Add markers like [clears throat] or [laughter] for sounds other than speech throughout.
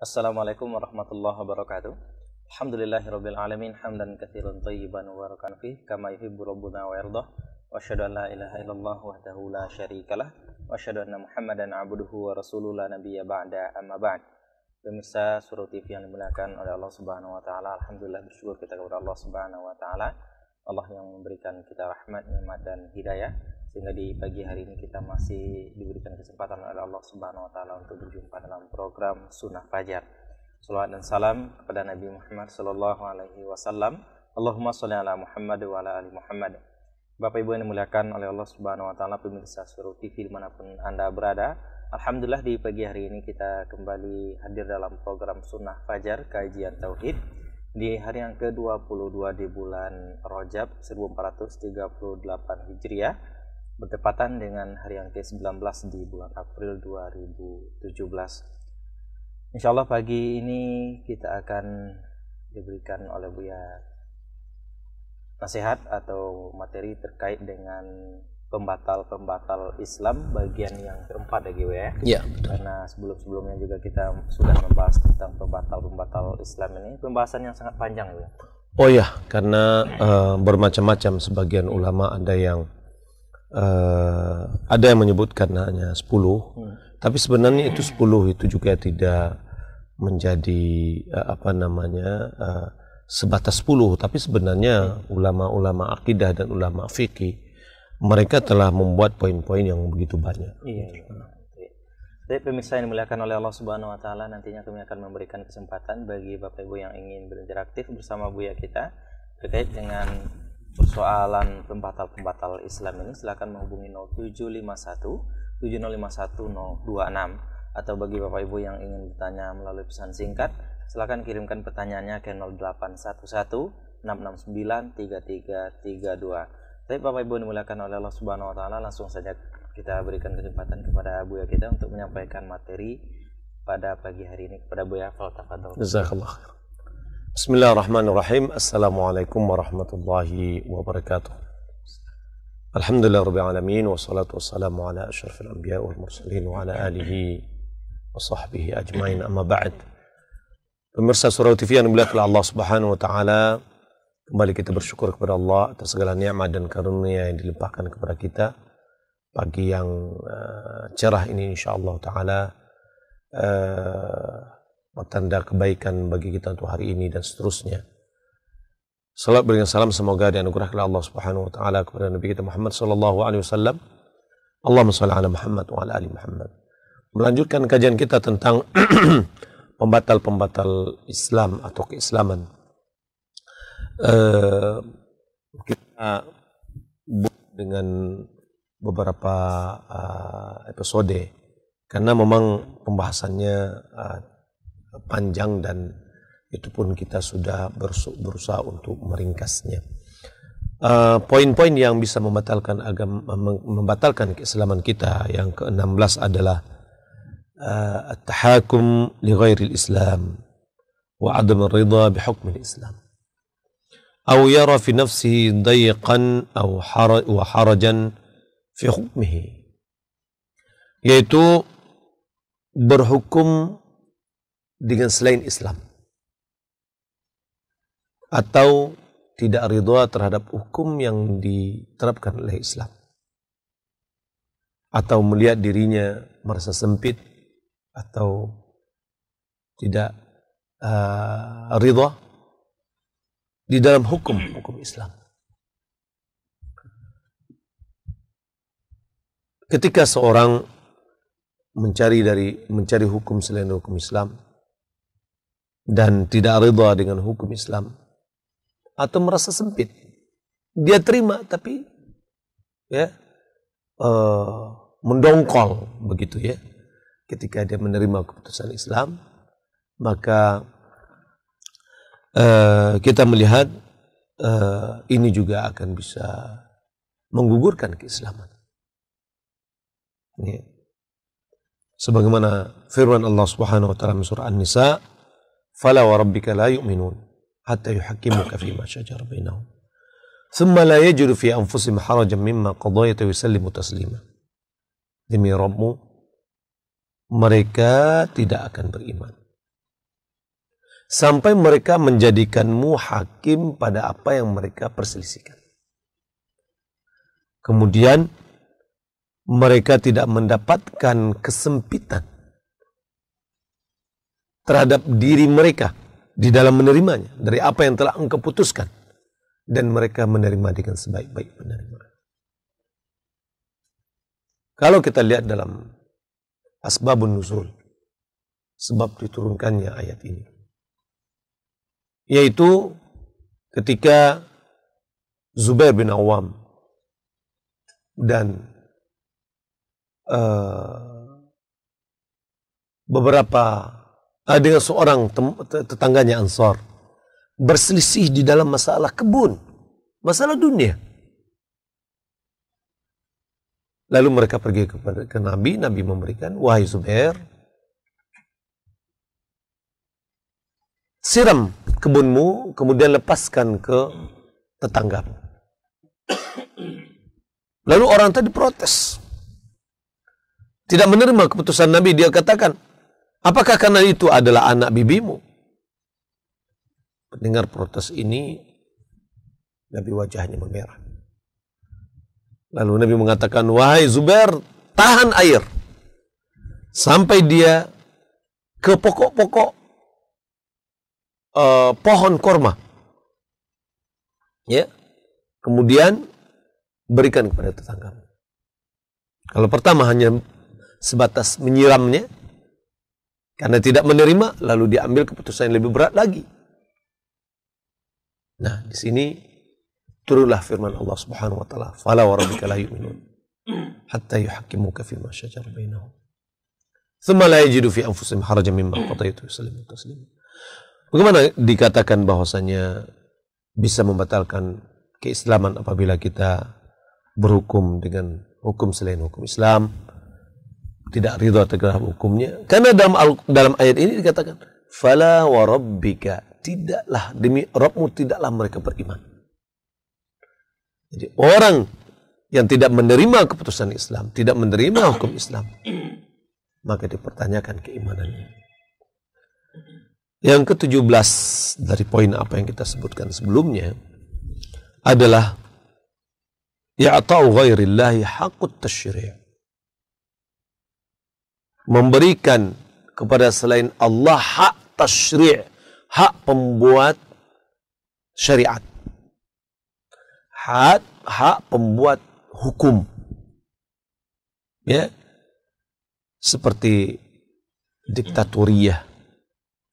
Assalamualaikum warahmatullahi wabarakatuh. Alhamdulillahirabbil alamin hamdan katsiran tayyiban mubarakan fi kama yuhibbu rabbuna wa yardah. Wa asyhadu an la ilaha illallah wahdahu la syarikalah wa asyhadu anna Muhammadan abduhu wa rasuluhu la nabiyya ba'da amma ba'd. Pemirsa Surau TV yang dimuliakan oleh Allah Subhanahu wa taala, alhamdulillah bersyukur kita kepada Allah Subhanahu wa taala, Allah yang memberikan kita rahmat, nikmat dan hidayah sehingga di pagi hari ini kita masih diberikan kesempatan oleh Allah Subhanahu wa taala untuk berjumpa dalam program Sunnah Fajar. Salawat dan salam kepada Nabi Muhammad sallallahu alaihi wasallam. Allahumma shalli ala Muhammad wa ala ali Muhammad. Bapak Ibu yang dimuliakan oleh Allah Subhanahu wa taala pemirsa Suruh TV dimanapun Anda berada, alhamdulillah di pagi hari ini kita kembali hadir dalam program Sunnah Fajar kajian tauhid di hari yang ke-22 di bulan Rajab 1438 Hijriah bertepatan dengan hari yang ke-19 di bulan April 2017. Insya Allah pagi ini kita akan diberikan oleh Buya nasihat atau materi terkait dengan pembatal-pembatal Islam bagian yang keempat ya Gwe ya. Iya. Karena sebelum-sebelumnya juga kita sudah membahas tentang pembatal-pembatal Islam ini pembahasan yang sangat panjang ya. Oh ya, karena uh, bermacam-macam sebagian ulama ada yang uh, ada yang menyebutkan hanya 10 hmm. tapi sebenarnya itu 10 itu juga tidak menjadi uh, apa namanya uh, sebatas 10 tapi sebenarnya ulama-ulama akidah dan ulama fikih mereka telah membuat poin-poin yang begitu banyak. Iya, iya. Jadi pemirsa yang dimuliakan oleh Allah Subhanahu wa taala, nantinya kami akan memberikan kesempatan bagi Bapak Ibu yang ingin berinteraktif bersama Buya kita terkait dengan persoalan pembatal-pembatal Islam ini silahkan menghubungi 0751 7051026 atau bagi Bapak Ibu yang ingin bertanya melalui pesan singkat silahkan kirimkan pertanyaannya ke 0811 tapi Bapak Ibu dimulakan oleh Allah Subhanahu wa taala langsung saja kita berikan kesempatan kepada Buya kita untuk menyampaikan materi pada pagi hari ini kepada Buya Fal Tafadhol. khair. بسم الله الرحمن الرحيم السلام عليكم ورحمة الله وبركاته الحمد لله رب العالمين والصلاة والسلام على أشرف الأنبياء والمرسلين وعلى آله وصحبه أجمعين أما بعد Pemirsa Surau TV yang dimuliakan oleh Allah Subhanahu wa taala, kembali kita bersyukur kepada Allah atas segala nikmat dan karunia yang dilimpahkan kepada kita. Pagi yang uh, cerah ini insyaallah taala uh, tanda kebaikan bagi kita untuk hari ini dan seterusnya. Salam berikan salam semoga dianugerahkan Allah Subhanahu wa taala kepada Nabi kita Muhammad sallallahu alaihi wasallam. Allahumma shalli ala Muhammad wa ala ali Muhammad. Melanjutkan kajian kita tentang [clears throat] pembatal-pembatal Islam atau keislaman. Uh, kita dengan beberapa uh, episode karena memang pembahasannya uh, panjang dan itu pun kita sudah berusaha untuk meringkasnya. Eh, poin-poin uh, yang bisa membatalkan agama membatalkan keislaman kita yang ke-16 adalah uh, at-tahakum li ghairil Islam wa adam ridha bi hukm islam Au yara fi nafsihi dayqan aw haraj wa harajan fi hukmihi. Yaitu berhukum dengan selain Islam atau tidak ridha terhadap hukum yang diterapkan oleh Islam atau melihat dirinya merasa sempit atau tidak uh, ridha di dalam hukum hukum Islam ketika seorang mencari dari mencari hukum selain hukum Islam dan tidak rida dengan hukum Islam atau merasa sempit. Dia terima tapi ya uh, mendongkol begitu ya. Ketika dia menerima keputusan Islam, maka uh, kita melihat uh, ini juga akan bisa menggugurkan keislaman. Ya. Sebagaimana firman Allah Subhanahu wa taala surah An-Nisa, fala wa rabbika la yu'minun hatta yuhaqqimuka fi ma shajara thumma la yajidu fi anfusihim harajan mimma qadaita taslima demi Rabbmu mereka tidak akan beriman sampai mereka menjadikanmu hakim pada apa yang mereka perselisihkan kemudian mereka tidak mendapatkan kesempitan terhadap diri mereka di dalam menerimanya dari apa yang telah engkau putuskan dan mereka menerima dengan sebaik-baik penerimaan. Kalau kita lihat dalam asbabun nuzul sebab diturunkannya ayat ini yaitu ketika Zubair bin Awam dan uh, beberapa uh, dengan seorang tetangganya Ansor berselisih di dalam masalah kebun, masalah dunia. Lalu mereka pergi kepada ke Nabi, Nabi memberikan, wahyu Zubair, siram kebunmu, kemudian lepaskan ke tetangga. Lalu orang tadi protes. Tidak menerima keputusan Nabi, dia katakan, Apakah karena itu adalah anak bibimu? Mendengar protes ini, Nabi wajahnya memerah. Lalu Nabi mengatakan, wahai Zubair, tahan air. Sampai dia ke pokok-pokok uh, pohon korma. Ya. Kemudian berikan kepada tetanggamu. Kalau pertama hanya sebatas menyiramnya, karena tidak menerima, lalu diambil keputusan yang lebih berat lagi. Nah, di sini turunlah firman Allah Subhanahu wa taala, "Fala wa rabbika la yu'minun hatta yuhaqqimuka fi ma syajara bainahum." Thumma la yajidu fi anfusihim harajan mimma qadaytu yusallimu taslima. Bagaimana dikatakan bahwasanya bisa membatalkan keislaman apabila kita berhukum dengan hukum selain hukum Islam? tidak ridho terhadap hukumnya. Karena dalam dalam ayat ini dikatakan, "Fala warabbika Tidaklah demi robmu tidaklah mereka beriman. Jadi orang yang tidak menerima keputusan Islam, tidak menerima hukum Islam, maka dipertanyakan keimanannya. Yang ke-17 dari poin apa yang kita sebutkan sebelumnya adalah atau ghairillahi haqqut tasyri' memberikan kepada selain Allah hak tasyri' hak pembuat syariat hak hak pembuat hukum ya seperti diktatoriah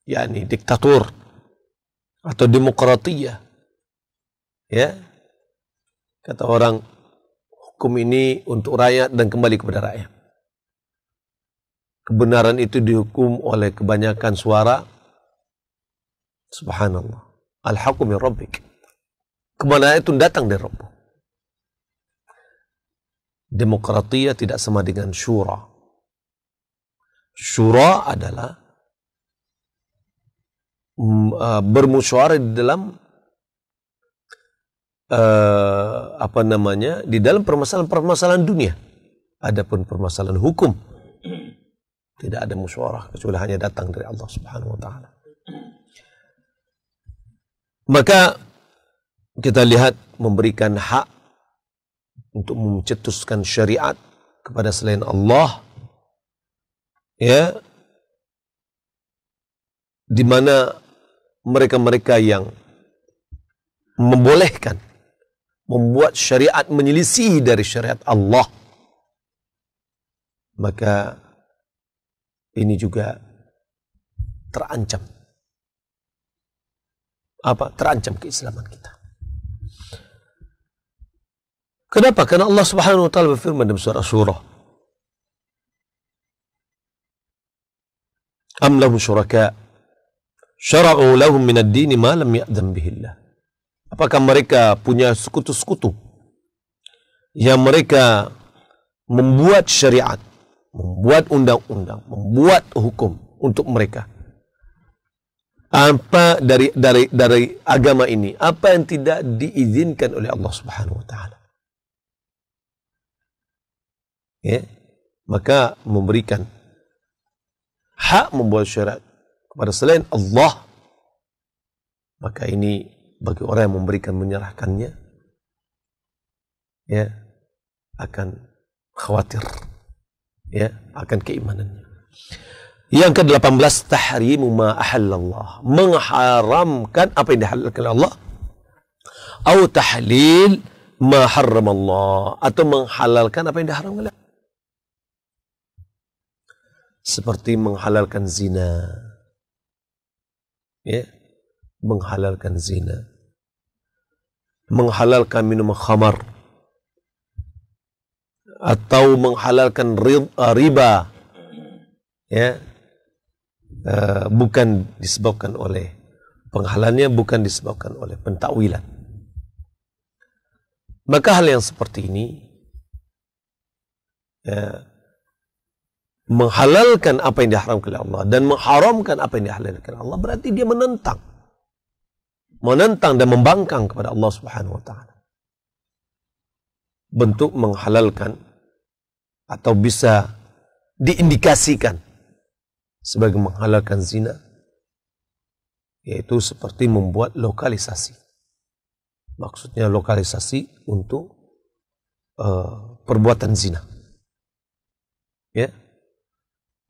yakni diktator atau demokratia ya kata orang hukum ini untuk rakyat dan kembali kepada rakyat kebenaran itu dihukum oleh kebanyakan suara, subhanallah. Al-hakum ya Rabbik. Kebenaran itu datang dari Rabb. Demokratia tidak sama dengan syura. Syura adalah mm, uh, bermusyawarah di dalam uh, apa namanya di dalam permasalahan-permasalahan dunia. Adapun permasalahan hukum tidak ada musyawarah kecuali hanya datang dari Allah Subhanahu wa taala. Maka kita lihat memberikan hak untuk mencetuskan syariat kepada selain Allah ya di mana mereka-mereka yang membolehkan membuat syariat menyelisih dari syariat Allah maka ini juga terancam. Apa? Terancam keislaman kita. Kenapa? Karena Allah Subhanahu wa taala berfirman dalam surah Surah. Am syuraka syara'u lahum min ad-din ma lam bihi bihillah. Apakah mereka punya sekutu-sekutu yang mereka membuat syariat membuat undang-undang, membuat hukum untuk mereka. Apa dari dari dari agama ini? Apa yang tidak diizinkan oleh Allah Subhanahu wa taala? Ya, maka memberikan hak membuat syarat kepada selain Allah maka ini bagi orang yang memberikan menyerahkannya ya akan khawatir ya akan keimanannya. Yang ke-18 tahrimu ma ahallallah, mengharamkan apa yang dihalalkan Allah atau tahlil ma haramallah atau menghalalkan apa yang diharamkan Allah. Seperti menghalalkan zina. Ya, menghalalkan zina. Menghalalkan minum khamar atau menghalalkan uh, riba ya uh, bukan disebabkan oleh penghalannya bukan disebabkan oleh pentakwilan maka hal yang seperti ini ya, menghalalkan apa yang diharamkan oleh Allah dan mengharamkan apa yang dihalalkan oleh Allah berarti dia menentang menentang dan membangkang kepada Allah Subhanahu wa taala bentuk menghalalkan atau bisa diindikasikan sebagai menghalalkan zina yaitu seperti membuat lokalisasi maksudnya lokalisasi untuk uh, perbuatan zina ya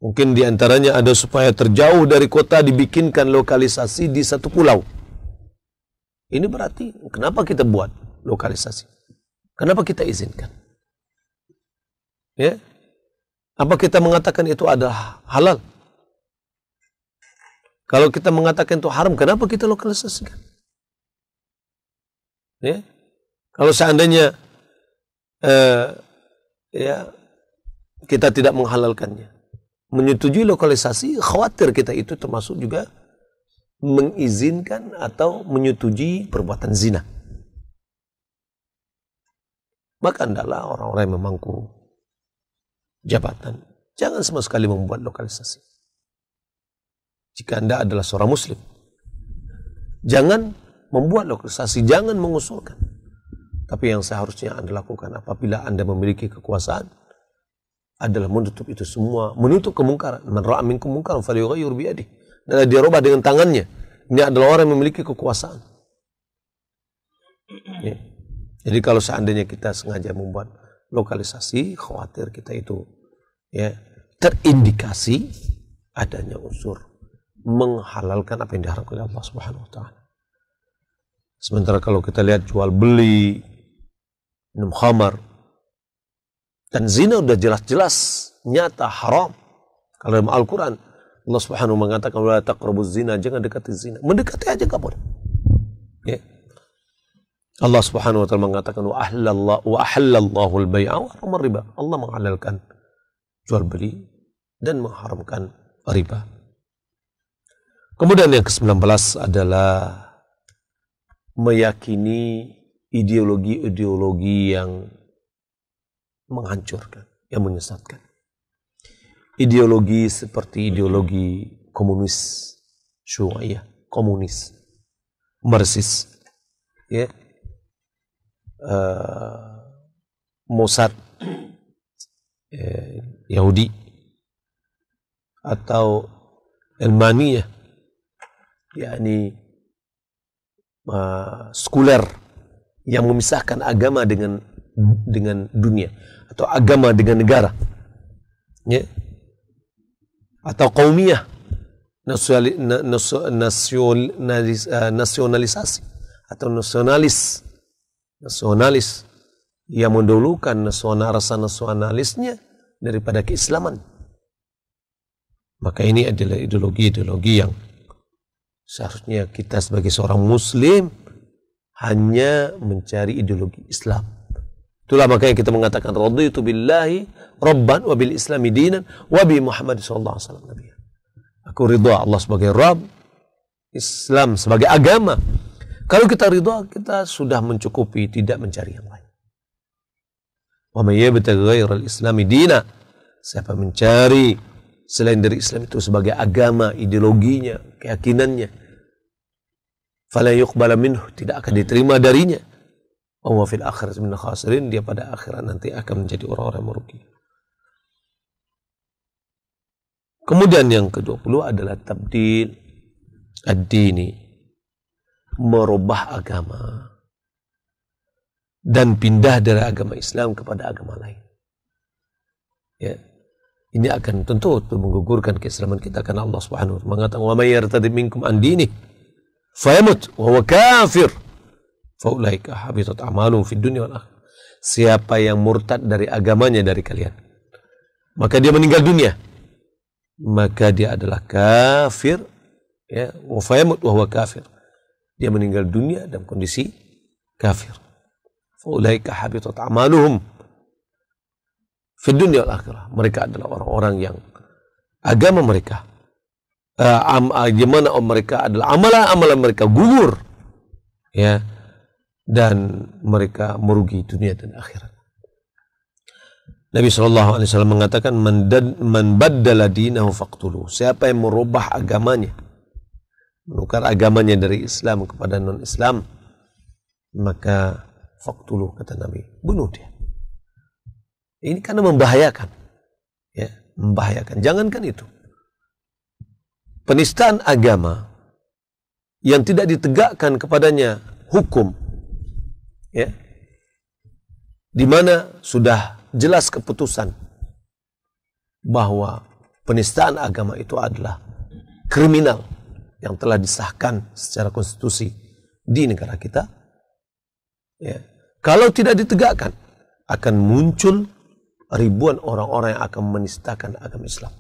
mungkin diantaranya ada supaya terjauh dari kota dibikinkan lokalisasi di satu pulau ini berarti kenapa kita buat lokalisasi kenapa kita izinkan Ya. Apa kita mengatakan itu adalah halal? Kalau kita mengatakan itu haram, kenapa kita lokalisasikan? Ya. Kalau seandainya eh, ya kita tidak menghalalkannya, menyetujui lokalisasi, khawatir kita itu termasuk juga mengizinkan atau menyetujui perbuatan zina. Maka adalah orang-orang yang memangku jabatan. Jangan sama sekali membuat lokalisasi. Jika Anda adalah seorang muslim, jangan membuat lokalisasi, jangan mengusulkan. Tapi yang seharusnya Anda lakukan apabila Anda memiliki kekuasaan adalah menutup itu semua, menutup kemungkaran. Man ra'a minkum mungkaran falyughayyir bi yadihi. Dan dia rubah dengan tangannya. Ini adalah orang yang memiliki kekuasaan. Ya. Jadi kalau seandainya kita sengaja membuat lokalisasi, khawatir kita itu ya terindikasi adanya unsur menghalalkan apa yang diharapkan oleh Allah Subhanahu wa taala. Sementara kalau kita lihat jual beli minum khamar dan zina sudah jelas-jelas nyata haram. Kalau dalam Al-Qur'an Allah Subhanahu mengatakan wala taqrabuz zina, jangan dekati zina. Mendekati aja enggak boleh. Ya. Allah Subhanahu wa taala mengatakan wa ahlallahu wa ahlallahu al-bai'a wa riba. Allah menghalalkan jual beli dan mengharamkan riba. Kemudian yang ke-19 adalah meyakini ideologi-ideologi yang menghancurkan, yang menyesatkan. Ideologi seperti ideologi komunis, syuaya, komunis, marxis, ya, yeah. uh, Mossad, yeah Yahudi atau Elmania yakni eh, sekuler yang memisahkan agama dengan dengan dunia atau agama dengan negara ya atau kaumiyah eh, nasionalisasi atau nasionalis nasionalis yang mendahulukan rasa nasionalisnya daripada keislaman. Maka ini adalah ideologi-ideologi yang seharusnya kita sebagai seorang muslim hanya mencari ideologi Islam. Itulah makanya kita mengatakan raditu billahi rabban wa bil islami dinan wa bi Muhammad sallallahu alaihi wasallam nabiyya. Aku ridha Allah sebagai Rabb, Islam sebagai agama. Kalau kita ridha, kita sudah mencukupi, tidak mencari yang Wa islami dina. Siapa mencari selain dari Islam itu sebagai agama, ideologinya, keyakinannya, fala yuqbala minhu, tidak akan diterima darinya. Wa fil akhirat min khasirin, dia pada akhirat nanti akan menjadi orang-orang merugi. Kemudian yang ke-20 adalah tabdil ad-dini. Merubah agama dan pindah dari agama Islam kepada agama lain. Ya. Ini akan tentu untuk menggugurkan keislaman kita karena Allah Subhanahu wa mengatakan wa may yartadid minkum an dinih fayamut wa huwa kafir ulaika habitat amaluhum fid dunya wal akhirah. Siapa yang murtad dari agamanya dari kalian maka dia meninggal dunia maka dia adalah kafir ya wa fayamut wa huwa kafir dia meninggal dunia dalam kondisi kafir ulaika habitat amaluhum fi dunia akhirah. Mereka adalah orang-orang yang agama mereka Gimana eh, eh, uh, mereka adalah amalan-amalan mereka gugur ya dan mereka merugi dunia dan akhirat. Nabi Shallallahu Alaihi Wasallam mengatakan man baddala dinahu faqtulu. Siapa yang merubah agamanya, menukar agamanya dari Islam kepada non Islam, maka faktulu kata Nabi bunuh dia ini karena membahayakan ya membahayakan jangankan itu penistaan agama yang tidak ditegakkan kepadanya hukum ya di mana sudah jelas keputusan bahwa penistaan agama itu adalah kriminal yang telah disahkan secara konstitusi di negara kita Ya. Kalau tidak ditegakkan, akan muncul ribuan orang-orang yang akan menistakan agama Islam.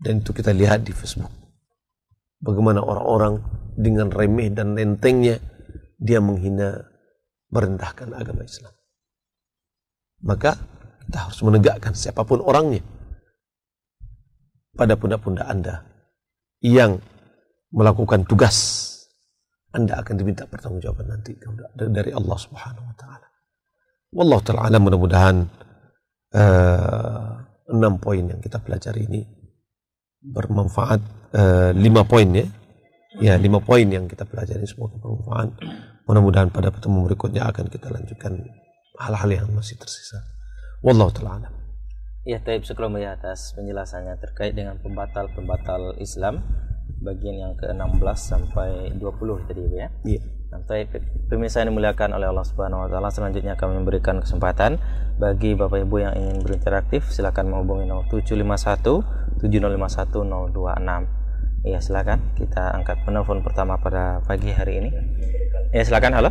Dan itu kita lihat di Facebook. Bagaimana orang-orang dengan remeh dan lentengnya dia menghina merendahkan agama Islam. Maka kita harus menegakkan siapapun orangnya pada pundak-pundak Anda yang melakukan tugas anda akan diminta pertanggungjawaban nanti dari Allah Subhanahu wa taala. Wallahu taala mudah-mudahan uh, enam poin yang kita pelajari ini bermanfaat uh, lima poin ya. Ya, lima poin yang kita pelajari semoga bermanfaat. Mudah-mudahan pada pertemuan berikutnya akan kita lanjutkan hal-hal yang masih tersisa. Wallahu taala. Ya, Taib sebelum atas penjelasannya terkait dengan pembatal-pembatal Islam bagian yang ke-16 sampai 20 tadi ya. Iya. Sampai nah, pemirsa yang dimuliakan oleh Allah Subhanahu wa taala, selanjutnya kami memberikan kesempatan bagi Bapak Ibu yang ingin berinteraktif silakan menghubungi 0751 7051 026. Iya, silakan kita angkat penelpon pertama pada pagi hari ini. Ya, silakan. Halo.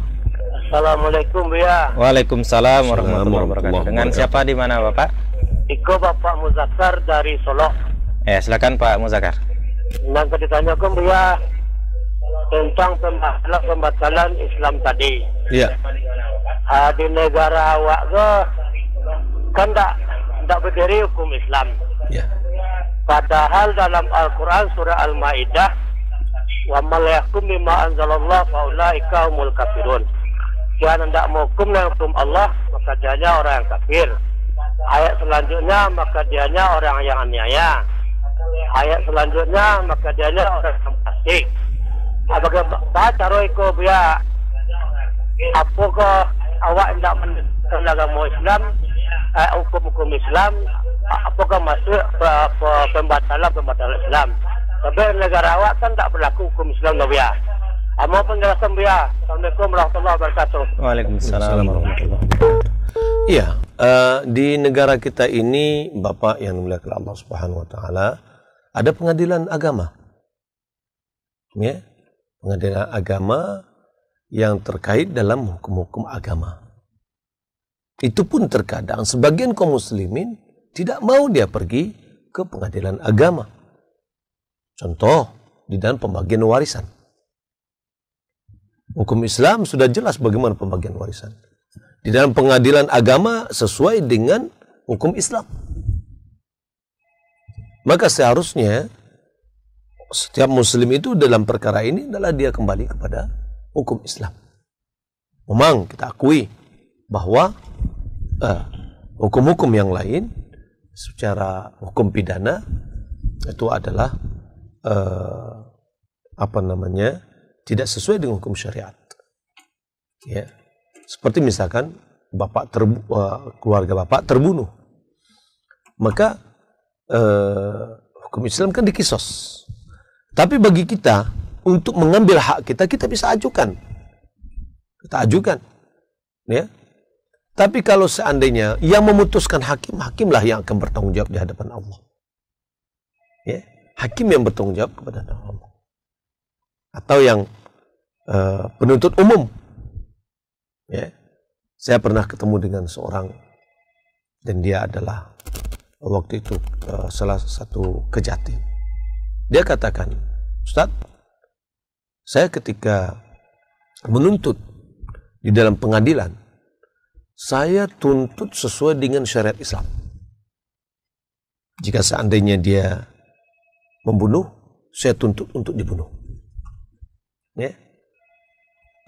Assalamualaikum ya. Waalaikumsalam warahmatullahi wabarakatuh. Dengan siapa di mana Bapak? Iko Bapak Muzakkar dari Solo. Ya, eh, silakan Pak Muzakar. Dan ditanyakan dia tentang pembatalan pembatalan Islam tadi. Iya. Uh, di negara awak ke kan tak tak berdiri hukum Islam. Iya. Padahal dalam Al-Quran surah Al-Maidah wa malaikum bima anzalallah fa ulaika humul kafirun. Jangan hendak menghukum dengan hukum Allah maka dianya orang yang kafir. Ayat selanjutnya maka dianya orang yang aniaya. Ayat selanjutnya maka dia orang fasik. Apakah baca roh ko biya apa ko awak tidak menentang agama Islam eh, hukum-hukum Islam apakah masuk pembatalan pembatalan Islam tapi negara awak kan tak berlaku hukum Islam dah biar Amo penjelasan biar Assalamualaikum warahmatullahi wabarakatuh Waalaikumsalam warahmatullahi wabarakatuh Iya, uh, di negara kita ini Bapak yang mulia Allah Subhanahu wa taala ada pengadilan agama. Ya, pengadilan agama yang terkait dalam hukum-hukum agama. Itu pun terkadang sebagian kaum muslimin tidak mau dia pergi ke pengadilan agama. Contoh di dalam pembagian warisan. Hukum Islam sudah jelas bagaimana pembagian warisan. Di dalam pengadilan agama sesuai dengan hukum Islam. Maka seharusnya setiap muslim itu dalam perkara ini adalah dia kembali kepada hukum Islam. Memang kita akui bahwa eh, hukum-hukum uh, yang lain secara hukum pidana itu adalah uh, apa namanya tidak sesuai dengan hukum syariat. Ya. Seperti misalkan bapak terbu uh, keluarga bapak terbunuh. Maka uh, hukum Islam kan dikisos. Tapi bagi kita untuk mengambil hak kita kita bisa ajukan. Kita ajukan. Ya. Tapi kalau seandainya yang memutuskan hakim, hakimlah yang akan bertanggung jawab di hadapan Allah. Ya, hakim yang bertanggung jawab kepada Allah. Atau yang uh, penuntut umum. Ya. Saya pernah ketemu dengan seorang dan dia adalah waktu itu eh, salah satu kejati. Dia katakan, Ustaz, saya ketika menuntut di dalam pengadilan, saya tuntut sesuai dengan syariat Islam. Jika seandainya dia membunuh, saya tuntut untuk dibunuh. Ya.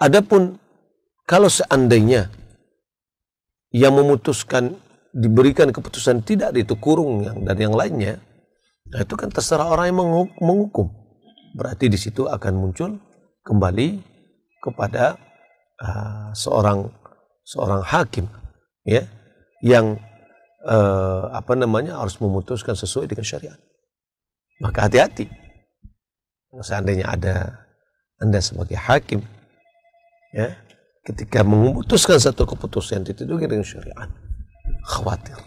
Adapun kalau seandainya yang memutuskan diberikan keputusan tidak itu kurung yang dan yang lainnya nah itu kan terserah orang yang menghukum berarti di situ akan muncul kembali kepada uh, seorang seorang hakim ya yang uh, apa namanya harus memutuskan sesuai dengan syariat maka hati-hati seandainya ada anda sebagai hakim ya ketika memutuskan satu keputusan itu dengan syariat khawatir.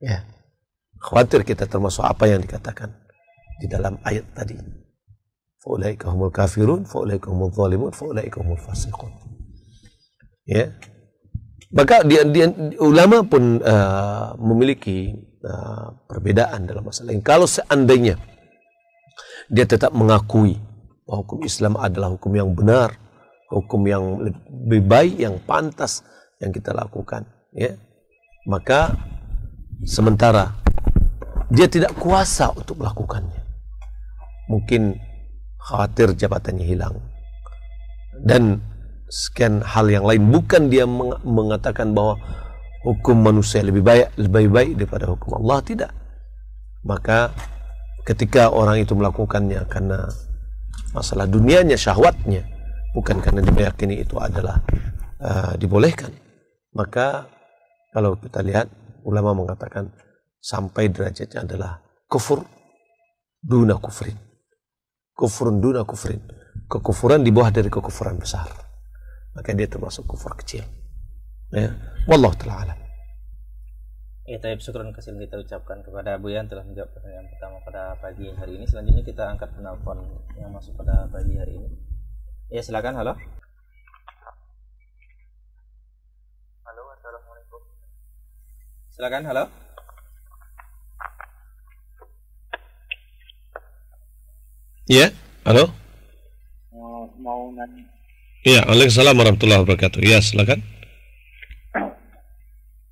Ya. Khawatir kita termasuk apa yang dikatakan di dalam ayat tadi. Faulaika humul kafirun, faulaika humul zalimun, faulaika humul fasiqun. Ya. Maka dia, dia, ulama pun uh, memiliki uh, perbedaan dalam masalah ini. Kalau seandainya dia tetap mengakui bahwa hukum Islam adalah hukum yang benar, hukum yang lebih baik, yang pantas yang kita lakukan, ya maka sementara dia tidak kuasa untuk melakukannya. Mungkin khawatir jabatannya hilang. Dan sekian hal yang lain bukan dia mengatakan bahwa hukum manusia lebih baik lebih baik daripada hukum Allah tidak. Maka ketika orang itu melakukannya karena masalah dunianya syahwatnya bukan karena dia meyakini itu adalah uh, dibolehkan maka kalau kita lihat ulama mengatakan sampai derajatnya adalah kufur duna kufrin. kufur duna kufrin. Kekufuran di bawah dari kekufuran besar. Maka dia termasuk kufur kecil. Ya. Wallahu taala alam. Ya, tapi syukuran kasih kita ucapkan kepada Bu Yan telah menjawab pertanyaan pertama pada pagi hari ini. Selanjutnya kita angkat penelpon yang masuk pada pagi hari ini. Ya, silakan. Halo. Silakan, halo. Iya, halo. Mau, mau nanya. Iya, Waalaikumsalam warahmatullahi wabarakatuh. Iya, silakan.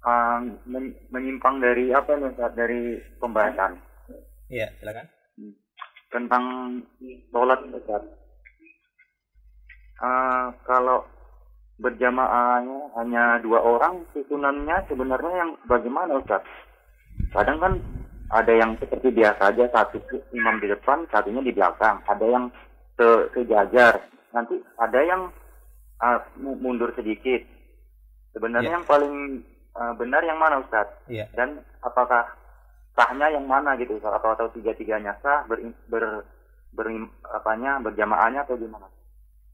Um, men menyimpang dari apa nih dari pembahasan. Iya, silakan. Tentang sholat Ustaz. Uh, ah, kalau berjamaahnya hanya dua orang, susunannya sebenarnya yang bagaimana Ustaz? Kadang kan ada yang seperti biasa aja satu imam di depan, satunya di belakang. Ada yang se sejajar. Nanti ada yang uh, mundur sedikit. Sebenarnya ya. yang paling uh, benar yang mana Ustaz? Ya. Dan apakah sahnya yang mana gitu Ustaz? Atau atau tiga-tiganya sah ber, ber, ber apanya berjamaahnya atau gimana?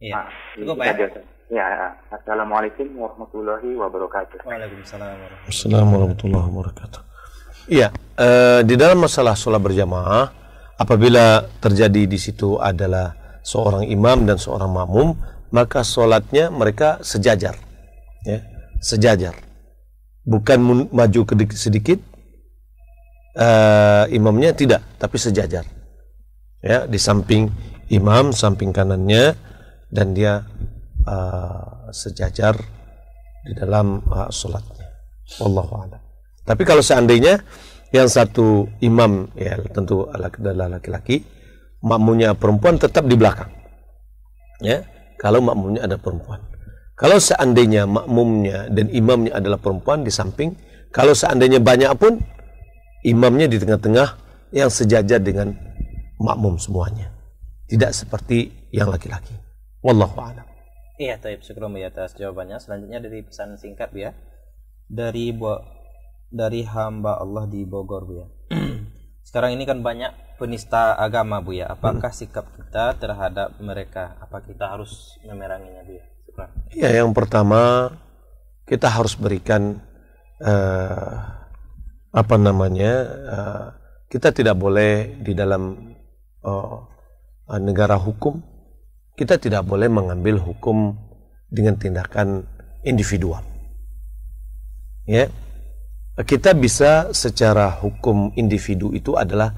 Iya. Nah, Cukup ya. Aja, Ya, Assalamualaikum warahmatullahi wabarakatuh. Waalaikumsalam warahmatullahi wabarakatuh. Iya, e, di dalam masalah sholat berjamaah, apabila terjadi di situ adalah seorang imam dan seorang makmum, maka sholatnya mereka sejajar, ya, sejajar, bukan maju sedikit, e, imamnya tidak, tapi sejajar, ya, di samping imam, samping kanannya, dan dia uh, sejajar di dalam uh, sholatnya. Wallahu a'lam. Tapi kalau seandainya yang satu imam ya tentu adalah laki-laki, makmumnya perempuan tetap di belakang. Ya, kalau makmumnya ada perempuan. Kalau seandainya makmumnya dan imamnya adalah perempuan di samping, kalau seandainya banyak pun imamnya di tengah-tengah yang sejajar dengan makmum semuanya. Tidak seperti yang laki-laki. Wallahu a'lam. Iya, Taib Syukrum ya atas jawabannya. Selanjutnya dari pesan singkat ya. Dari buat dari hamba Allah di Bogor Bu ya. [clears throat] Sekarang ini kan banyak penista agama Bu ya. Apakah hmm. sikap kita terhadap mereka? Apa kita harus memeranginya Bu ya? Iya, yang pertama kita harus berikan uh, apa namanya? Uh, kita tidak boleh di dalam uh, negara hukum kita tidak boleh mengambil hukum dengan tindakan individual. Ya. Kita bisa secara hukum individu itu adalah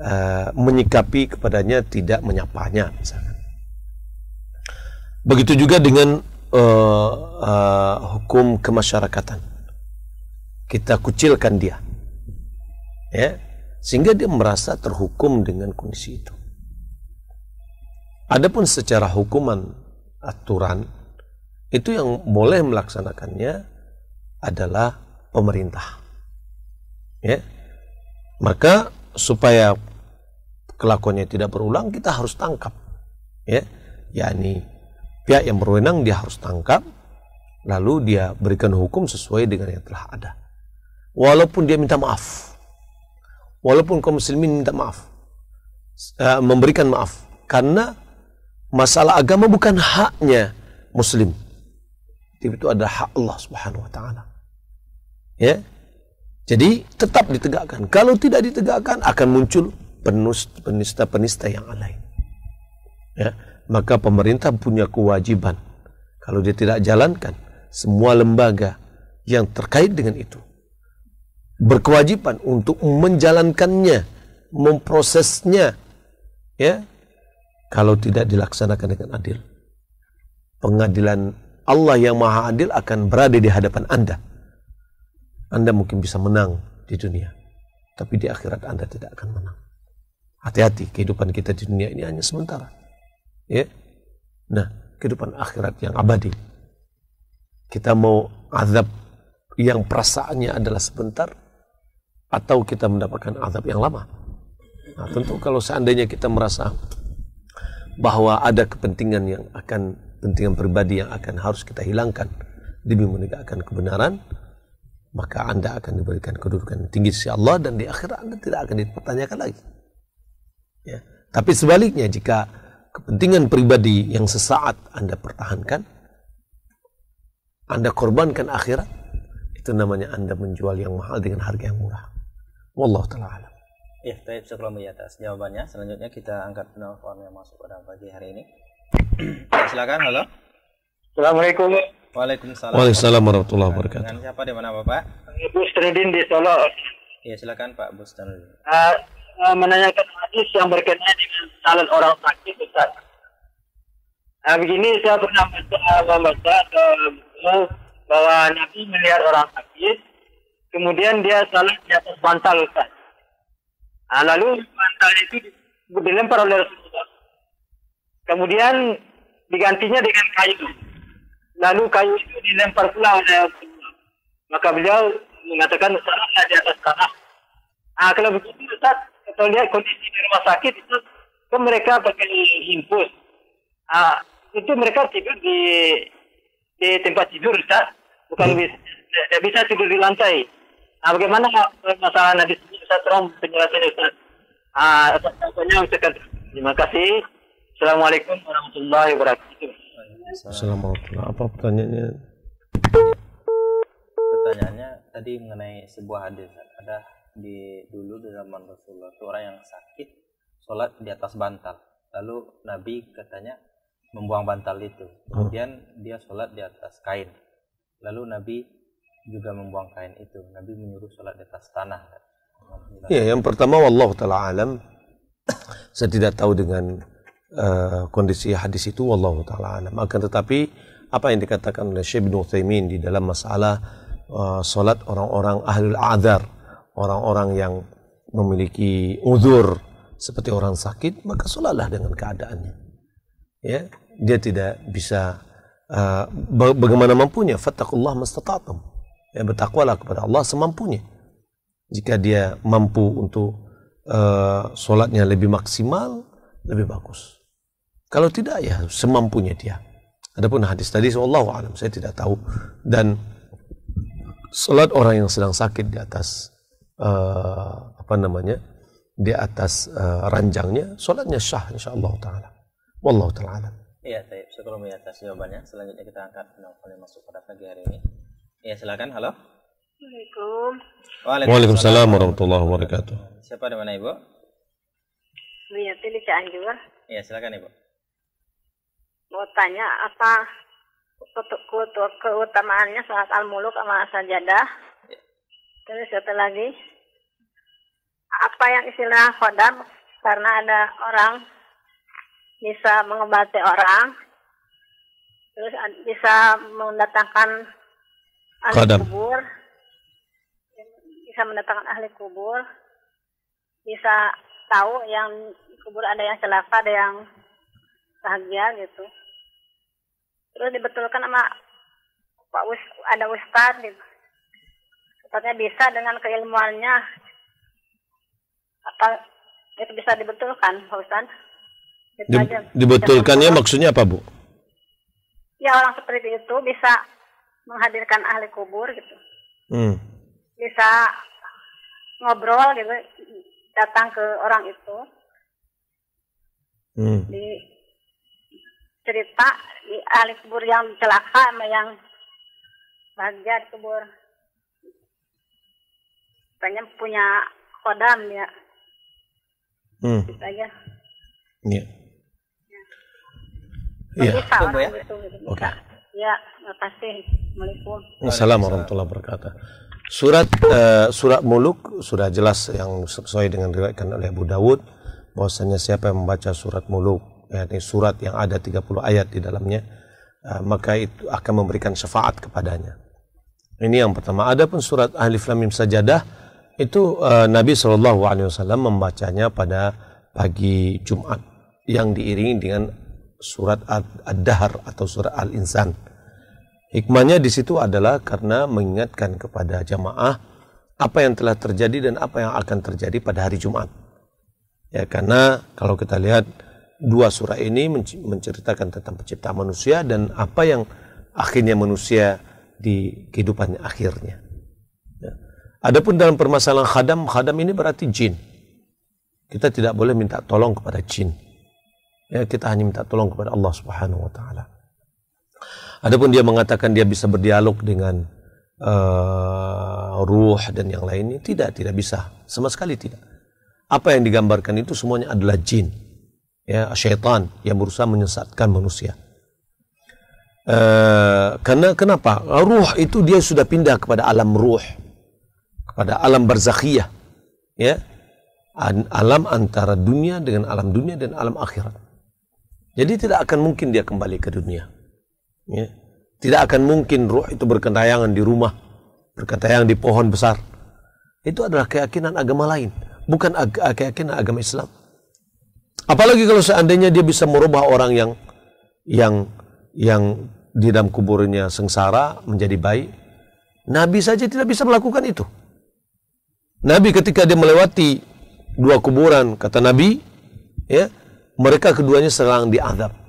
uh, menyikapi kepadanya tidak menyapanya misalnya. Begitu juga dengan uh, uh, hukum kemasyarakatan. Kita kucilkan dia. Ya. Sehingga dia merasa terhukum dengan kondisi itu. Adapun secara hukuman aturan itu yang boleh melaksanakannya adalah pemerintah. Ya. Maka supaya kelakuannya tidak berulang kita harus tangkap. Ya, yakni pihak yang berwenang dia harus tangkap lalu dia berikan hukum sesuai dengan yang telah ada. Walaupun dia minta maaf. Walaupun kaum muslimin minta maaf. Eh, memberikan maaf karena Masalah agama bukan haknya muslim. Tapi itu adalah hak Allah Subhanahu wa taala. Ya. Jadi tetap ditegakkan. Kalau tidak ditegakkan akan muncul penista-penista yang lain. Ya, maka pemerintah punya kewajiban kalau dia tidak jalankan semua lembaga yang terkait dengan itu berkewajiban untuk menjalankannya, memprosesnya, ya, kalau tidak dilaksanakan dengan adil. Pengadilan Allah yang Maha Adil akan berada di hadapan Anda. Anda mungkin bisa menang di dunia, tapi di akhirat Anda tidak akan menang. Hati-hati, kehidupan kita di dunia ini hanya sementara. Ya. Nah, kehidupan akhirat yang abadi. Kita mau azab yang perasaannya adalah sebentar atau kita mendapatkan azab yang lama. Nah, tentu kalau seandainya kita merasa bahwa ada kepentingan yang akan kepentingan pribadi yang akan harus kita hilangkan demi menegakkan kebenaran maka anda akan diberikan kedudukan yang tinggi si Allah dan di akhirat anda tidak akan dipertanyakan lagi ya tapi sebaliknya jika kepentingan pribadi yang sesaat anda pertahankan anda korbankan akhirat itu namanya anda menjual yang mahal dengan harga yang murah wallahu taala alam Ya, Taib Sekelombi atas jawabannya. Selanjutnya kita angkat penelpon yang masuk pada pagi hari ini. [clears throat] Silakan, halo. Assalamualaikum. Waalaikumsalam. Waalaikumsalam warahmatullahi wabarakatuh. Dengan siapa di mana Bapak? Bustinudin di Solo. Ya, silakan Pak Bustinudin. Uh, eh, eh, menanyakan hadis yang berkenaan dengan salat orang sakit besar. Nah, begini saya pernah membaca uh, eh, bahwa Nabi melihat orang sakit, kemudian dia salat di atas bantal Ustaz. Nah, lalu bantalnya itu dilempar oleh Rasulullah. Kemudian digantinya dengan kayu. Lalu kayu itu dilempar pula oleh Rasulullah. Maka beliau mengatakan sekarang di atas tanah. Nah, kalau begitu Ustaz, kita lihat kondisi di rumah sakit itu kan mereka pakai infus. Nah, itu mereka tidur di di tempat tidur Ustaz. Bukan hmm. bisa, bisa tidur di lantai. Nah, bagaimana eh, masalah Nabi Ustaz Rom penjelasan Ustaz. Ah, uh, Ustaz. Terima kasih. Assalamualaikum warahmatullahi wabarakatuh. Assalamualaikum. Apa pertanyaannya? Pertanyaannya tadi mengenai sebuah hadis. Ada di dulu di zaman Rasulullah itu orang yang sakit sholat di atas bantal. Lalu Nabi katanya membuang bantal itu. Kemudian dia sholat di atas kain. Lalu Nabi juga membuang kain itu. Nabi menyuruh sholat di atas tanah. Ya, yang pertama wallahu taala alam. Saya tidak tahu dengan uh, kondisi hadis itu wallahu taala alam. Akan tetapi apa yang dikatakan oleh Syekh bin Utsaimin di dalam masalah uh, salat orang-orang ahlul adar orang-orang yang memiliki uzur seperti orang sakit, maka salatlah dengan keadaannya. Ya, dia tidak bisa uh, bagaimana mampunya, fattakullah mastata'tum. Ya, bertakwalah kepada Allah semampunya jika dia mampu untuk uh, sholatnya lebih maksimal, lebih bagus. Kalau tidak ya semampunya dia. Adapun hadis tadi, wallahu alam saya tidak tahu dan sholat orang yang sedang sakit di atas uh, apa namanya di atas uh, ranjangnya, sholatnya sah insyaallah taala. Wallahu taala alam. Iya, saya Sebelum atas jawabannya, selanjutnya kita angkat penelpon yang masuk pada pagi hari ini. Iya, silakan. Halo. Assalamualaikum. Waalaikumsalam warahmatullahi wabarakatuh. Siapa di mana Ibu? Nuyati di Cianjur. Iya, silakan Ibu. Mau tanya apa keutamaannya saat al-muluk sama sajadah? Ya. Terus satu lagi, apa yang istilah khodam? Karena ada orang bisa mengobati orang, terus bisa mendatangkan Kodam. kubur bisa mendatangkan ahli kubur, bisa tahu yang kubur ada yang celaka, ada yang bahagia gitu. Terus dibetulkan sama Pak Us, ada Ustad gitu. katanya bisa dengan keilmuannya apa itu bisa dibetulkan Pak Ustad. Di, dibetulkannya dibetulkannya maksudnya apa Bu? Ya orang seperti itu bisa menghadirkan ahli kubur gitu. Hmm. Bisa ngobrol gitu datang ke orang itu hmm. di cerita di ahli kubur yang celaka sama yang bahagia di kubur pengen punya kodam ya hmm. gitu aja iya Iya. Ya. Gitu, gitu. Oke. Ya, makasih. Assalamualaikum warahmatullahi wabarakatuh. Surat uh, surat Muluk sudah jelas yang sesuai dengan diriwayatkan oleh Abu Dawud bahwasanya siapa yang membaca surat Muluk yakni surat yang ada 30 ayat di dalamnya uh, maka itu akan memberikan syafaat kepadanya. Ini yang pertama. Adapun surat Alif Lam Mim Sajadah itu uh, Nabi Shallallahu alaihi wasallam membacanya pada pagi Jumat yang diiringi dengan surat ad dahar atau surat Al-Insan Hikmahnya di situ adalah karena mengingatkan kepada jamaah apa yang telah terjadi dan apa yang akan terjadi pada hari Jumat. Ya, karena kalau kita lihat dua surah ini menceritakan tentang pencipta manusia dan apa yang akhirnya manusia di kehidupannya akhirnya. Ya. Adapun dalam permasalahan khadam, khadam ini berarti jin. Kita tidak boleh minta tolong kepada jin. Ya, kita hanya minta tolong kepada Allah Subhanahu wa taala. Adapun dia mengatakan dia bisa berdialog dengan uh, ruh dan yang lainnya, tidak, tidak bisa, sama sekali tidak. Apa yang digambarkan itu semuanya adalah jin, ya syaitan yang berusaha menyesatkan manusia. Uh, karena kenapa? Ruh itu dia sudah pindah kepada alam ruh, kepada alam barzakhiyah, ya alam antara dunia dengan alam dunia dan alam akhirat. Jadi tidak akan mungkin dia kembali ke dunia. Ya. Tidak akan mungkin roh itu berkentayangan di rumah, berkentayangan di pohon besar. Itu adalah keyakinan agama lain, bukan ag ah, keyakinan agama Islam. Apalagi kalau seandainya dia bisa merubah orang yang yang yang di dalam kuburnya sengsara menjadi baik. Nabi saja tidak bisa melakukan itu. Nabi ketika dia melewati dua kuburan kata Nabi, ya mereka keduanya serang diadab.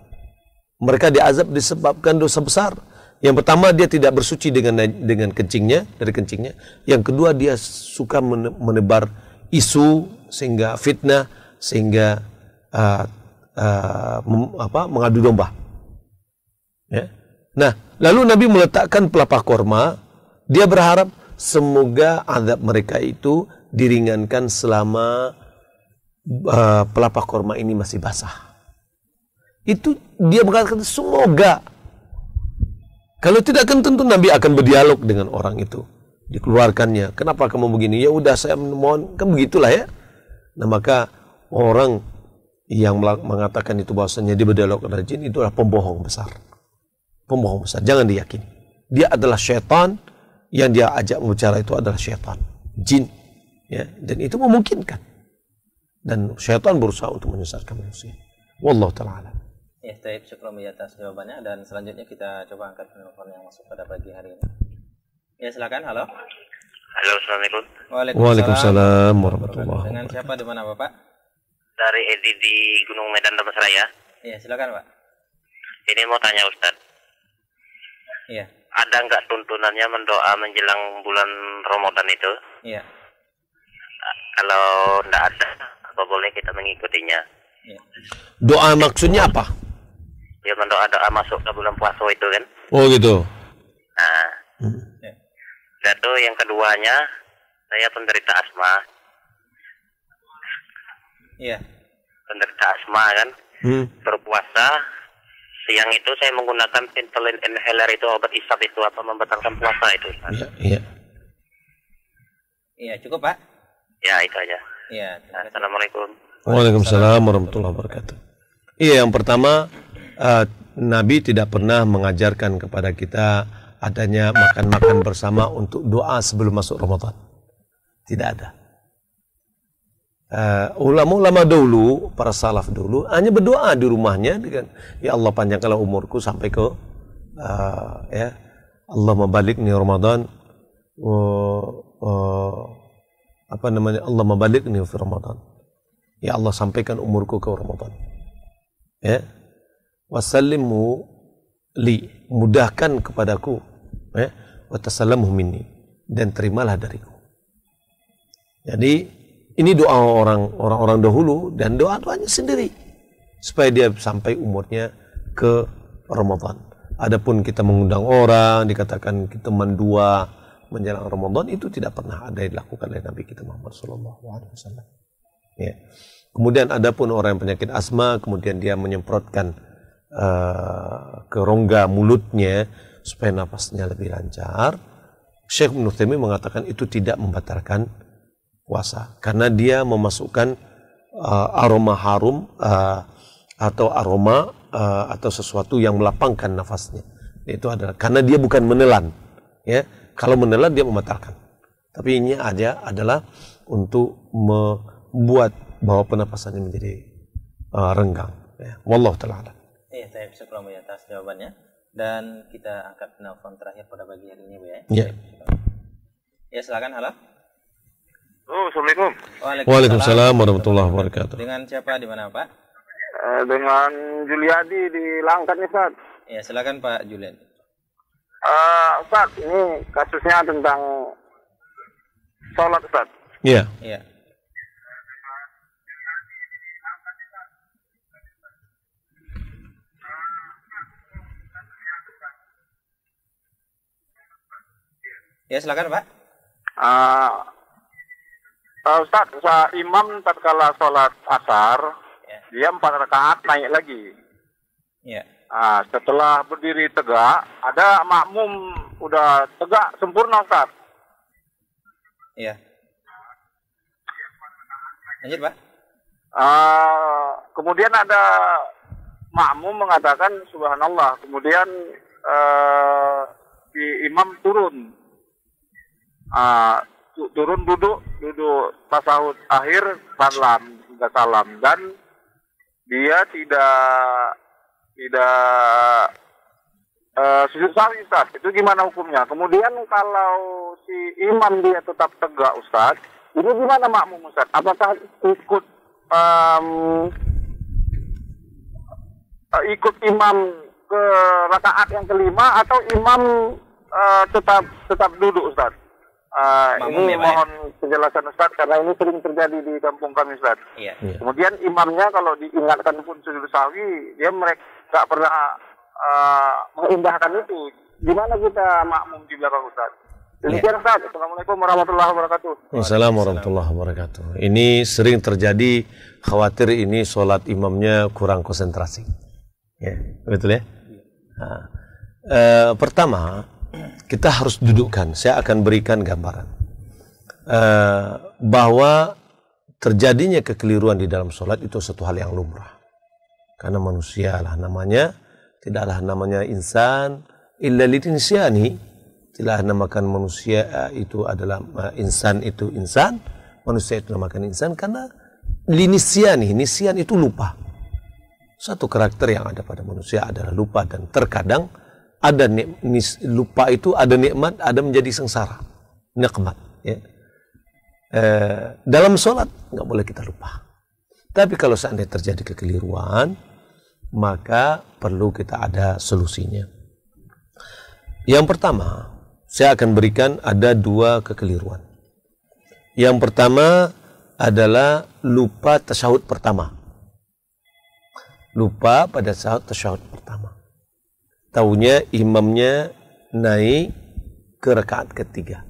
Mereka diazab disebabkan dosa besar. Yang pertama dia tidak bersuci dengan dengan kencingnya dari kencingnya. Yang kedua dia suka menebar isu sehingga fitnah sehingga uh, uh, mem, apa, mengadu domba. Ya. Nah, lalu Nabi meletakkan pelapak korma. Dia berharap semoga azab mereka itu diringankan selama uh, ah, pelapak korma ini masih basah itu dia mengatakan semoga. Kalau tidak akan tentu Nabi akan berdialog dengan orang itu. Dikeluarkannya. Kenapa kamu begini? Ya udah saya mohon. Kan begitulah ya. Nah maka orang yang mengatakan itu bahwasanya dia berdialog dengan jin itu adalah pembohong besar. Pembohong besar. Jangan diyakini. Dia adalah setan yang dia ajak berbicara itu adalah setan, jin. Ya, dan itu memungkinkan. Dan setan berusaha untuk menyesatkan manusia. والله taala Ya, Taib, syukron atas jawabannya dan selanjutnya kita coba angkat penelpon yang masuk pada pagi hari ini. Ya, silakan. Halo. Halo, Assalamualaikum. Waalaikumsalam, Waalaikumsalam warahmatullahi Waalaikumsalam. Dengan siapa di mana, Bapak? Dari Edi di Gunung Medan, Damas Raya. Ya, silakan, Pak. Ini mau tanya Ustaz. Iya. Ada nggak tuntunannya mendoa menjelang bulan Ramadan itu? Iya. Kalau nggak ada, apa boleh kita mengikutinya? Ya. Doa maksudnya apa? ya mendoa doa masuk ke bulan puasa itu kan. Oh gitu. Nah. Hmm. Dan ya. yang keduanya saya penderita asma. Iya. Penderita asma kan. Hmm. Berpuasa siang itu saya menggunakan pentolin inhaler itu obat isap itu apa membatalkan puasa itu. Iya. Iya. Iya cukup pak. Ya itu aja. Iya. Assalamualaikum. Waalaikumsalam warahmatullahi wabarakatuh. Iya yang pertama uh, Nabi tidak pernah mengajarkan kepada kita adanya makan-makan bersama untuk doa sebelum masuk Ramadan. Tidak ada. Eh, ulama-ulama uh, dulu, para salaf dulu, hanya berdoa di rumahnya dengan ya Allah panjangkanlah umurku sampai ke uh, ya Allah membalik nih Ramadan uh, uh, apa namanya Allah membalik nih Ramadan. Ya Allah sampaikan umurku ke Ramadan. Ya, wasallimu li mudahkan kepadaku ya eh, wa minni dan terimalah dariku jadi ini doa orang orang-orang dahulu dan doa doanya sendiri supaya dia sampai umurnya ke Ramadan adapun kita mengundang orang dikatakan kita mendua menjelang Ramadan itu tidak pernah ada yang dilakukan oleh Nabi kita Muhammad SAW. ya kemudian adapun orang yang penyakit asma kemudian dia menyemprotkan uh, ke rongga mulutnya supaya nafasnya lebih lancar. Syekh Ibn mengatakan itu tidak membatalkan puasa karena dia memasukkan uh, aroma harum uh, atau aroma uh, atau sesuatu yang melapangkan nafasnya. Itu adalah karena dia bukan menelan, ya. Kalau menelan dia membatalkan. Tapi ini aja adalah untuk membuat bahwa penapasannya menjadi uh, renggang. Ya. Wallahu taala. Iya, saya bisa banyak atas jawabannya. Dan kita angkat penelpon terakhir pada pagi hari ini, Bu ya. Iya. Ya, silakan halo. Oh, Assalamualaikum. Waalaikumsalam, Waalaikumsalam warahmatullahi wabarakatuh. Dengan siapa di mana, Pak? Eh, dengan Juliadi di Langkat nih, Pak. Ya, silakan Pak Eh, Uh, Pak, ini kasusnya tentang sholat, Pak. Iya. Iya. Ya silakan Pak. Uh, uh, Ustaz, uh, imam tatkala sholat asar, yeah. dia empat rakaat naik lagi. Yeah. Ya. Uh, setelah berdiri tegak, ada makmum udah tegak sempurna Ustaz. Iya. Lanjut Pak. Uh, kemudian ada makmum mengatakan subhanallah, kemudian uh, di imam turun uh, turun duduk duduk pas sahut akhir salam nggak salam dan dia tidak tidak uh, eh, susah Ustaz itu gimana hukumnya kemudian kalau si imam dia tetap tegak Ustaz ini gimana makmum Ustaz apakah ikut um, ikut imam ke rakaat yang kelima atau imam uh, tetap tetap duduk Ustaz Uh, ini ya, ya? mohon ya? penjelasan Ustaz karena ini sering terjadi di kampung kami Ustaz. Iya. iya. Kemudian imamnya kalau diingatkan pun sujud sawi, dia mereka nggak pernah uh, mengindahkan itu. Gimana kita makmum di belakang Ustaz? Iya. Demikian ya. Ustaz. Assalamualaikum warahmatullahi wabarakatuh. Assalamualaikum warahmatullahi wabarakatuh. Ini sering terjadi khawatir ini sholat imamnya kurang konsentrasi. Ya, betul ya? Nah, e, pertama, kita harus dudukkan. Saya akan berikan gambaran uh, bahwa terjadinya kekeliruan di dalam sholat itu satu hal yang lumrah. Karena manusia lah namanya, tidaklah namanya insan, illa insyani, tidaklah namakan manusia eh, itu adalah eh, insan itu insan, manusia itu namakan insan karena linisian, nisian itu lupa. Satu karakter yang ada pada manusia adalah lupa dan terkadang ada nis, lupa itu ada nikmat, ada menjadi sengsara, nikmat. Ya. E, dalam sholat nggak boleh kita lupa. Tapi kalau seandainya terjadi kekeliruan, maka perlu kita ada solusinya. Yang pertama, saya akan berikan ada dua kekeliruan. Yang pertama adalah lupa tasyahud pertama. Lupa pada saat tasyahud pertama. Taunya imamnya naik ke rekaat ketiga.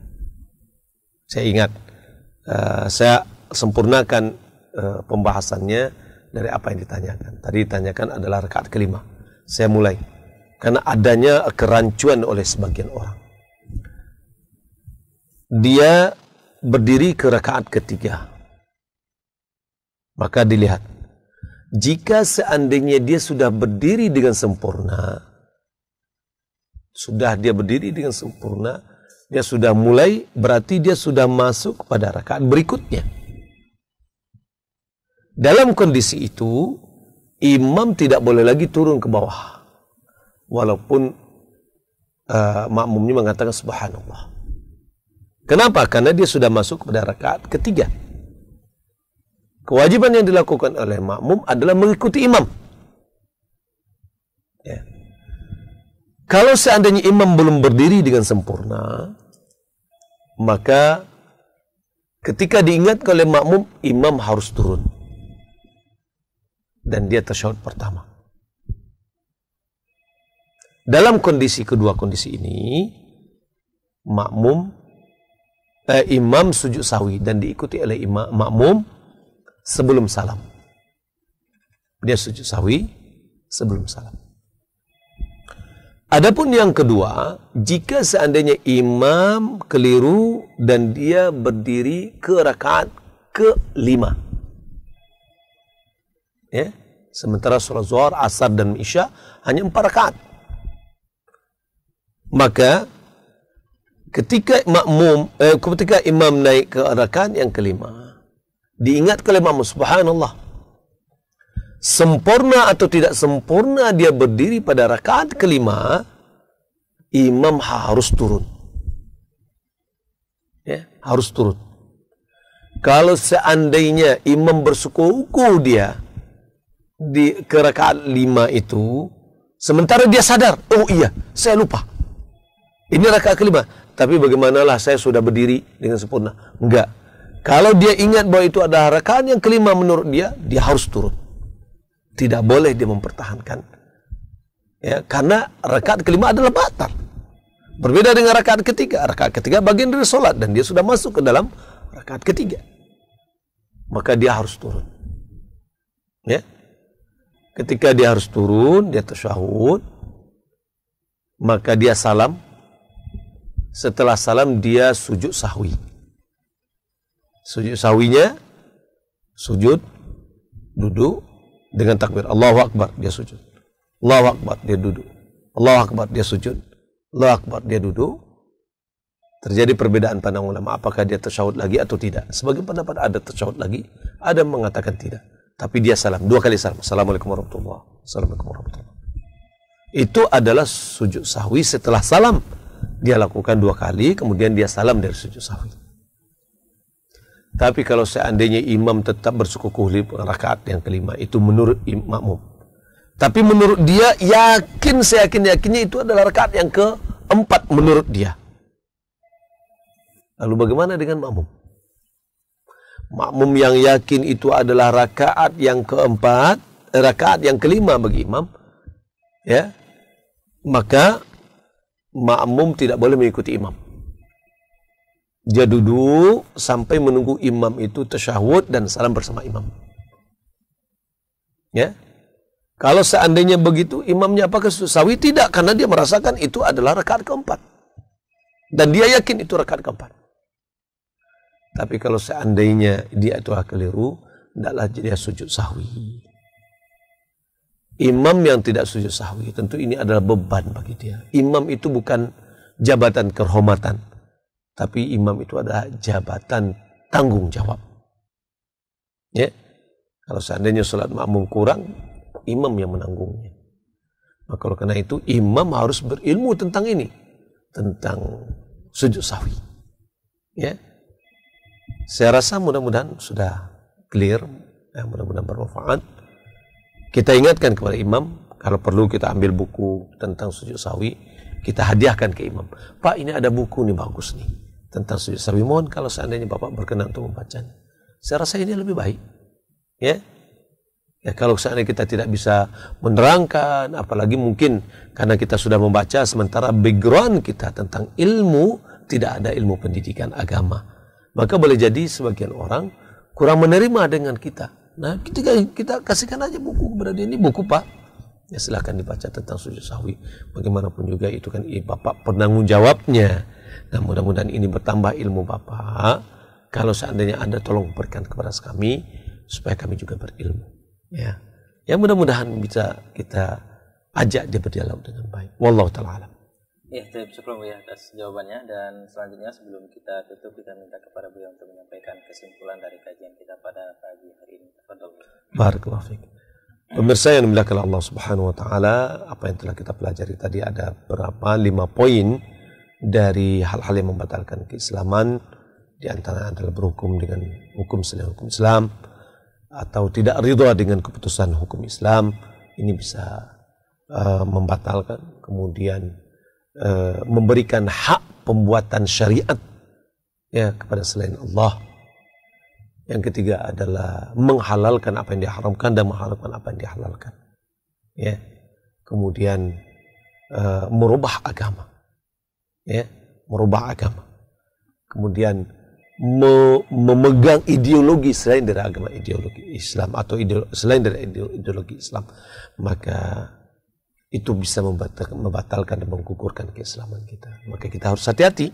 Saya ingat, uh, saya sempurnakan uh, pembahasannya dari apa yang ditanyakan. Tadi ditanyakan adalah rekaat kelima. Saya mulai karena adanya kerancuan oleh sebagian orang. Dia berdiri ke rekaat ketiga. Maka dilihat, jika seandainya dia sudah berdiri dengan sempurna, sudah dia berdiri dengan sempurna, dia sudah mulai, berarti dia sudah masuk pada rakaat berikutnya. Dalam kondisi itu, imam tidak boleh lagi turun ke bawah. Walaupun uh, makmumnya mengatakan subhanallah. Kenapa? Karena dia sudah masuk pada rakaat ketiga. Kewajiban yang dilakukan oleh makmum adalah mengikuti imam. Kalau seandainya imam belum berdiri dengan sempurna, maka ketika diingat oleh makmum, imam harus turun. Dan dia tasyahud pertama. Dalam kondisi kedua kondisi ini, makmum eh, imam sujud sawi dan diikuti oleh imam makmum sebelum salam. Dia sujud sawi sebelum salam. Adapun yang kedua, jika seandainya imam keliru dan dia berdiri ke rakaat kelima. Ya, sementara surah Asar dan Isya hanya empat rakaat. Maka ketika makmum eh, ketika imam naik ke rakaat yang kelima diingat oleh subhanallah sempurna atau tidak sempurna dia berdiri pada rakaat kelima, imam harus turun. Ya, harus turun. Kalau seandainya imam bersukuku dia di ke rakaat lima itu, sementara dia sadar, oh iya, saya lupa. Ini rakaat kelima, tapi bagaimanalah saya sudah berdiri dengan sempurna? Enggak. Kalau dia ingat bahwa itu ada rakaat yang kelima menurut dia, dia harus turun. Tidak boleh dia mempertahankan. Ya, karena rakaat kelima adalah batal. Berbeda dengan rakaat ketiga. Rakaat ketiga bagian dari sholat dan dia sudah masuk ke dalam rakaat ketiga. Maka dia harus turun. Ya. Ketika dia harus turun, dia tersyahud, maka dia salam. Setelah salam dia sujud sahwi. Sujud sahwinya sujud duduk dengan takbir. Allahu Akbar, dia sujud. Allahu Akbar, dia duduk. Allahu Akbar, dia sujud. Allahu Akbar, dia duduk. Terjadi perbedaan pandang ulama apakah dia tasyahud lagi atau tidak. Sebagian pendapat ada tasyahud lagi, ada mengatakan tidak. Tapi dia salam, dua kali salam. Assalamualaikum warahmatullahi wabarakatuh. Assalamualaikum warahmatullahi wabarakatuh. Itu adalah sujud sahwi setelah salam. Dia lakukan dua kali, kemudian dia salam dari sujud sahwi. Tapi kalau seandainya imam tetap bersekukuh di rakaat yang kelima, itu menurut makmum. Tapi menurut dia, yakin saya yakin yakinnya itu adalah rakaat yang keempat menurut dia. Lalu bagaimana dengan makmum? Makmum yang yakin itu adalah rakaat yang keempat, eh, rakaat yang kelima bagi imam, ya, maka makmum tidak boleh mengikuti imam. Dia duduk sampai menunggu imam itu tersyahud dan salam bersama imam. Ya. Kalau seandainya begitu, imamnya apakah sawi? Tidak, karena dia merasakan itu adalah rakaat keempat. Dan dia yakin itu rakaat keempat. Tapi kalau seandainya dia itu keliru, tidaklah dia sujud sahwi. Imam yang tidak sujud sahwi, tentu ini adalah beban bagi dia. Imam itu bukan jabatan kehormatan tapi imam itu adalah jabatan tanggung jawab. Ya. Kalau seandainya sholat makmum kurang, imam yang menanggungnya. Maka kalau karena itu imam harus berilmu tentang ini. Tentang sujud sawi. Ya. Saya rasa mudah-mudahan sudah clear. Ya, mudah-mudahan bermanfaat. Kita ingatkan kepada imam, kalau perlu kita ambil buku tentang sujud sawi, kita hadiahkan ke imam. Pak ini ada buku nih bagus nih tentang sujud sawi. Mohon kalau seandainya Bapak berkenan untuk membacanya. Saya rasa ini lebih baik. Ya. Ya, kalau seandainya kita tidak bisa menerangkan, apalagi mungkin karena kita sudah membaca sementara background kita tentang ilmu tidak ada ilmu pendidikan agama. Maka boleh jadi sebagian orang kurang menerima dengan kita. Nah, kita, kita kasihkan aja buku kepada dia. Ini buku, Pak ya silahkan dibaca tentang sujud sawi bagaimanapun juga itu kan eh, bapak penanggung jawabnya Nah mudah-mudahan ini bertambah ilmu Bapak. Kalau seandainya Anda tolong berikan kepada kami supaya kami juga berilmu. Ya, ya mudah-mudahan bisa kita ajak dia berdialog dengan baik. Wallahu taala Ya, terima kasih Bu ya atas jawabannya dan selanjutnya sebelum kita tutup kita minta kepada bu untuk menyampaikan kesimpulan dari kajian kita pada pagi hari ini. Barakallahu fiik. Pemirsa yang dimuliakan Allah Subhanahu wa taala, apa yang telah kita pelajari tadi ada berapa? lima poin dari hal-hal yang membatalkan keislaman di antara adalah berhukum dengan hukum selain hukum Islam atau tidak ridha dengan keputusan hukum Islam ini bisa uh, membatalkan kemudian uh, memberikan hak pembuatan syariat ya kepada selain Allah yang ketiga adalah menghalalkan apa yang diharamkan dan mengharamkan apa yang dihalalkan ya kemudian uh, merubah agama ya, merubah agama. Kemudian me memegang ideologi selain dari agama ideologi Islam atau ideologi, selain dari ideologi Islam, maka itu bisa membatalkan dan menggugurkan keislaman kita. Maka kita harus hati-hati,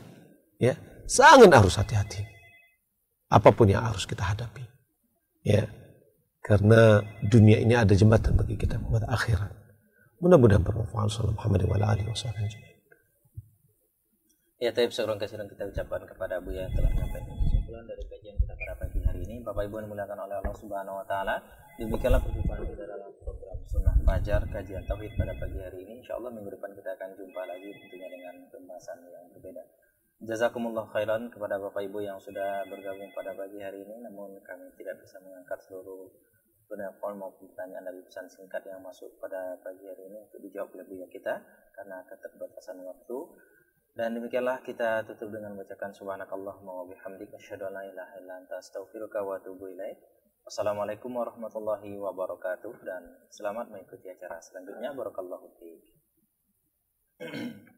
ya, sangat harus hati-hati. Apapun yang harus kita hadapi, ya, karena dunia ini ada jembatan bagi kita kepada akhirat. Mudah-mudahan bermanfaat. wa alaihi wasallam. Ya, tapi sebelum kasih kita ucapkan kepada Buya yang telah menyampaikan kesimpulan dari kajian kita pada pagi hari ini. Bapak Ibu yang dimuliakan oleh Allah Subhanahu wa taala, demikianlah perjumpaan kita dalam program Sunnah Fajar kajian tauhid pada pagi hari ini. Insya Allah minggu depan kita akan jumpa lagi tentunya dengan pembahasan yang berbeda. Jazakumullah khairan kepada Bapak Ibu yang sudah bergabung pada pagi hari ini namun kami tidak bisa mengangkat seluruh penelpon maupun pertanyaan dari pesan singkat yang masuk pada pagi hari ini untuk dijawab oleh Buya kita karena keterbatasan waktu. Dan demikianlah kita tutup dengan bacaan subhanakallahumma wa bihamdika asyhadu an la ilaha illa anta astaghfiruka wa atubu ilaik. Wassalamualaikum warahmatullahi wabarakatuh dan selamat mengikuti acara selanjutnya. Barakallahu fiik. [clears throat]